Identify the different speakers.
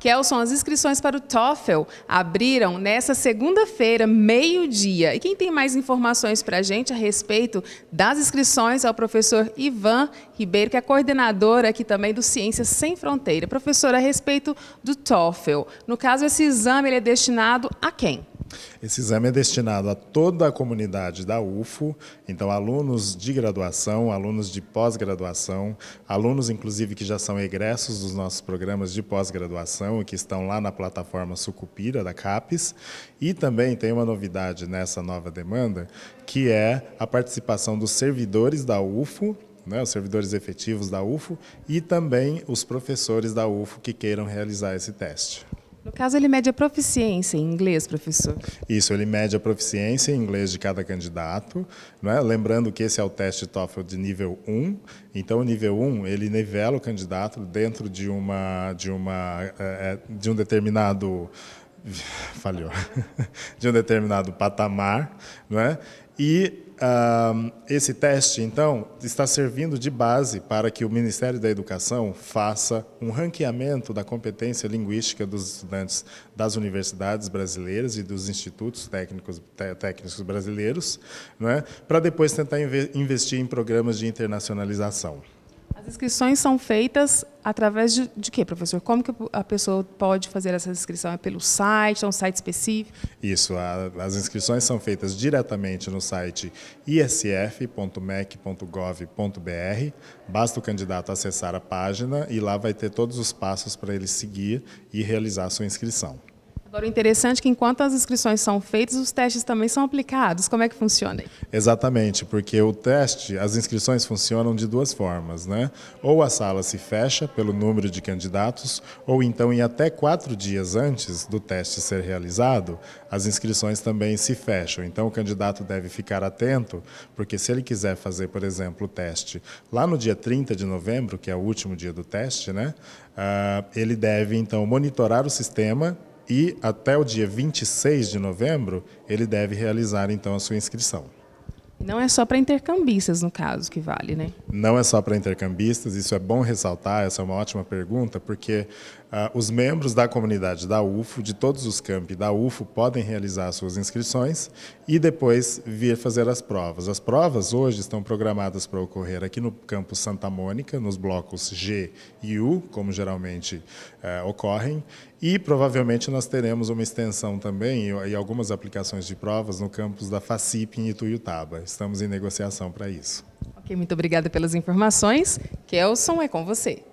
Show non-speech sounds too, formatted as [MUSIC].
Speaker 1: Kelson, é as inscrições para o TOEFL abriram nessa segunda-feira, meio-dia. E quem tem mais informações para a gente a respeito das inscrições é o professor Ivan Ribeiro, que é coordenador aqui também do Ciências Sem Fronteira. Professor, a respeito do TOEFL, no caso, esse exame ele é destinado a quem?
Speaker 2: Esse exame é destinado a toda a comunidade da UFO, então alunos de graduação, alunos de pós-graduação, alunos inclusive que já são egressos dos nossos programas de pós-graduação e que estão lá na plataforma Sucupira da CAPES. E também tem uma novidade nessa nova demanda, que é a participação dos servidores da UFO né, os servidores efetivos da UFO e também os professores da UFO que queiram realizar esse teste.
Speaker 1: No caso, ele mede a proficiência em inglês, professor?
Speaker 2: Isso, ele mede a proficiência em inglês de cada candidato. Né? Lembrando que esse é o teste TOEFL de nível 1. Então, o nível 1, ele nivela o candidato dentro de, uma, de, uma, é, é, de um determinado [LAUGHS] falhou, [LAUGHS] de um determinado patamar, não é? E uh, esse teste, então, está servindo de base para que o Ministério da Educação faça um ranqueamento da competência linguística dos estudantes das universidades brasileiras e dos institutos técnicos, técnicos brasileiros, né, para depois tentar investir em programas de internacionalização
Speaker 1: inscrições são feitas através de, de quê, professor? Como que a pessoa pode fazer essa inscrição? É pelo site, é um site específico?
Speaker 2: Isso, a, as inscrições são feitas diretamente no site isf.mec.gov.br. Basta o candidato acessar a página e lá vai ter todos os passos para ele seguir e realizar a sua inscrição.
Speaker 1: Agora, o interessante é que enquanto as inscrições são feitas, os testes também são aplicados. Como é que funciona?
Speaker 2: Exatamente, porque o teste, as inscrições funcionam de duas formas, né? Ou a sala se fecha pelo número de candidatos, ou então em até quatro dias antes do teste ser realizado, as inscrições também se fecham. Então, o candidato deve ficar atento, porque se ele quiser fazer, por exemplo, o teste lá no dia 30 de novembro, que é o último dia do teste, né? Uh, ele deve, então, monitorar o sistema e até o dia 26 de novembro ele deve realizar então a sua inscrição.
Speaker 1: Não é só para intercambistas, no caso, que vale, né?
Speaker 2: Não é só para intercambistas, isso é bom ressaltar, essa é uma ótima pergunta, porque uh, os membros da comunidade da UFO, de todos os campi da UFO, podem realizar suas inscrições e depois vir fazer as provas. As provas hoje estão programadas para ocorrer aqui no campo Santa Mônica, nos blocos G e U, como geralmente uh, ocorrem, e provavelmente nós teremos uma extensão também e algumas aplicações de provas no campus da FACIP em Ituiutaba. Estamos em negociação para isso.
Speaker 1: Ok, muito obrigada pelas informações. Kelson, é com você.